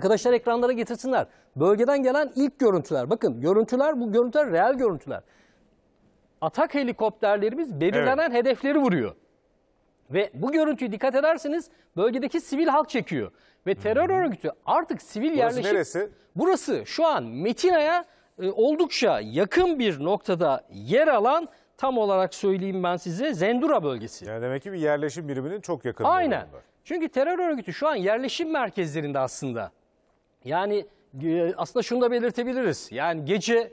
Arkadaşlar ekranlara getirsinler. Bölgeden gelen ilk görüntüler. Bakın görüntüler bu görüntüler real görüntüler. Atak helikopterlerimiz belirlenen evet. hedefleri vuruyor. Ve bu görüntüyü dikkat ederseniz bölgedeki sivil halk çekiyor. Ve terör hmm. örgütü artık sivil burası yerleşim... Neresi? Burası şu an Metina'ya e, oldukça yakın bir noktada yer alan tam olarak söyleyeyim ben size Zendura bölgesi. Yani demek ki bir yerleşim biriminin çok yakın. Aynen. Çünkü terör örgütü şu an yerleşim merkezlerinde aslında. Yani e, aslında şunu da belirtebiliriz. Yani gece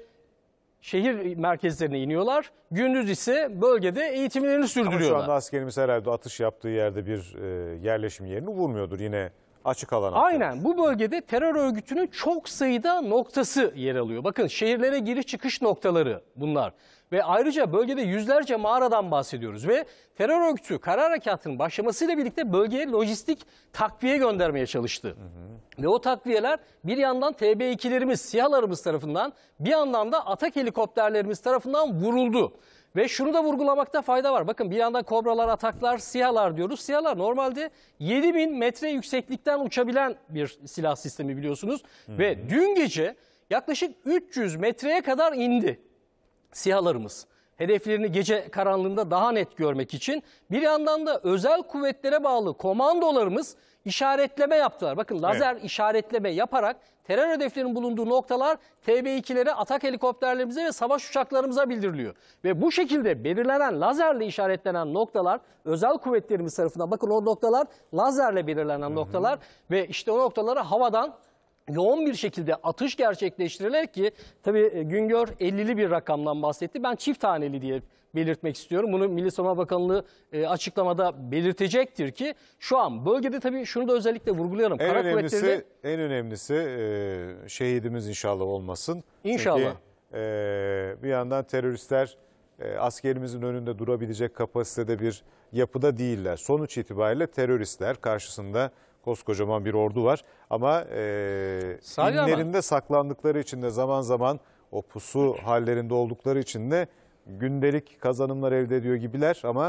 şehir merkezlerine iniyorlar. Gündüz ise bölgede eğitimlerini sürdürüyorlar. Ama şu anda askerimiz herhalde atış yaptığı yerde bir e, yerleşim yerini vurmuyordur yine açık alan. Aynen bu bölgede terör örgütünün çok sayıda noktası yer alıyor. Bakın şehirlere giriş çıkış noktaları bunlar. Ve ayrıca bölgede yüzlerce mağaradan bahsediyoruz ve terör örgütü karar harekatının başlamasıyla birlikte bölgeye lojistik takviye göndermeye çalıştı. Hı hı. Ve o takviyeler bir yandan TB2'lerimiz, SİHA'larımız tarafından bir yandan da atak helikopterlerimiz tarafından vuruldu. Ve şunu da vurgulamakta fayda var. Bakın bir yandan kobralar, ataklar, siyalar diyoruz. Siyalar normalde 7000 metre yükseklikten uçabilen bir silah sistemi biliyorsunuz. Hı hı. Ve dün gece yaklaşık 300 metreye kadar indi siyalarımız hedeflerini gece karanlığında daha net görmek için bir yandan da özel kuvvetlere bağlı komandolarımız işaretleme yaptılar. Bakın lazer evet. işaretleme yaparak terör hedeflerinin bulunduğu noktalar TB2'lere, atak helikopterlerimize ve savaş uçaklarımıza bildiriliyor. Ve bu şekilde belirlenen lazerle işaretlenen noktalar özel kuvvetlerimiz tarafından bakın o noktalar lazerle belirlenen Hı -hı. noktalar ve işte o noktalara havadan yoğun bir şekilde atış gerçekleştirilerek ki tabii e, Güngör 50'li bir rakamdan bahsetti. Ben çift taneli diye belirtmek istiyorum. Bunu Milli Savunma Bakanlığı e, açıklamada belirtecektir ki şu an bölgede tabii şunu da özellikle vurguluyorum. En Kara önemlisi, kuvvetleri... en önemlisi e, şehidimiz inşallah olmasın. İnşallah. Çünkü, e, bir yandan teröristler e, askerimizin önünde durabilecek kapasitede bir yapıda değiller. Sonuç itibariyle teröristler karşısında koskocaman bir ordu var. Ama e, inlerinde saklandıkları için de zaman zaman o pusu hallerinde oldukları için de gündelik kazanımlar elde ediyor gibiler ama